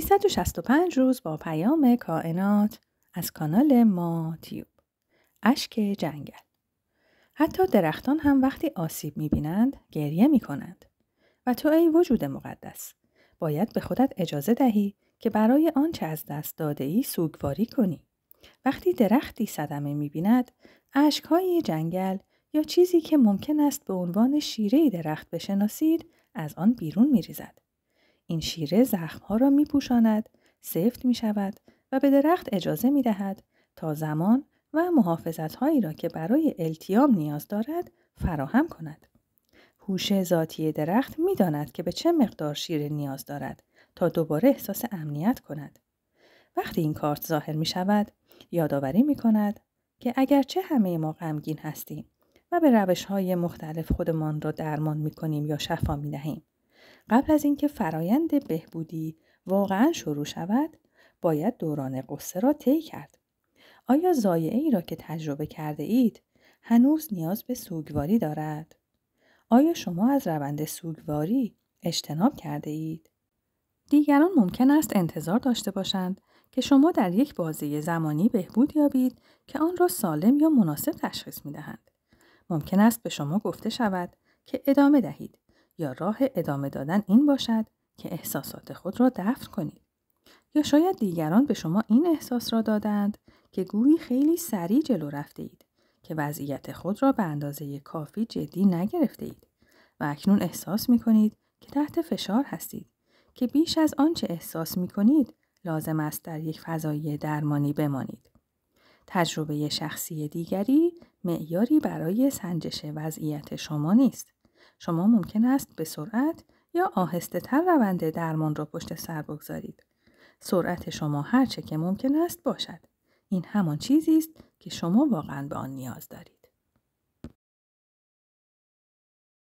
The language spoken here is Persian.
365 روز با پیام کائنات از کانال ما تیوب اشک جنگل حتی درختان هم وقتی آسیب میبینند گریه میکنند و تو ای وجود مقدس باید به خودت اجازه دهی که برای آنچه از دست داده ای سوگواری کنی وقتی درختی صدمه میبیند اشکهای جنگل یا چیزی که ممکن است به عنوان شیره درخت بشناسید از آن بیرون میریزد این شیره زخمها را می پوشاند، سفت می شود و به درخت اجازه می دهد تا زمان و محافظت هایی را که برای التیام نیاز دارد فراهم کند. هوش ذاتی درخت می داند که به چه مقدار شیره نیاز دارد تا دوباره احساس امنیت کند. وقتی این کارت ظاهر می شود، یادآوری می کند که اگرچه همه ما غمگین هستیم و به روش های مختلف خودمان را درمان می کنیم یا شفا می دهیم. قبل از اینکه فرایند بهبودی واقعا شروع شود باید دوران قصه را طی کرد آیا زایعه ای را که تجربه کرده اید هنوز نیاز به سوگواری دارد آیا شما از روند سوگواری اجتناب کرده اید دیگران ممکن است انتظار داشته باشند که شما در یک بازی زمانی بهبود یابید که آن را سالم یا مناسب تشخیص می دهند. ممکن است به شما گفته شود که ادامه دهید یا راه ادامه دادن این باشد که احساسات خود را دفن کنید. یا شاید دیگران به شما این احساس را دادند که گویی خیلی سریع جلو رفته اید که وضعیت خود را به اندازه کافی جدی نگرفته اید و اکنون احساس می کنید که تحت فشار هستید که بیش از آنچه احساس می کنید لازم است در یک فضای درمانی بمانید. تجربه شخصی دیگری معیاری برای سنجش وضعیت شما نیست. شما ممکن است به سرعت یا آهسته تر روند درمان را پشت سر بگذارید. سرعت شما هرچه که ممکن است باشد. این همان چیزی است که شما واقعا به آن نیاز دارید.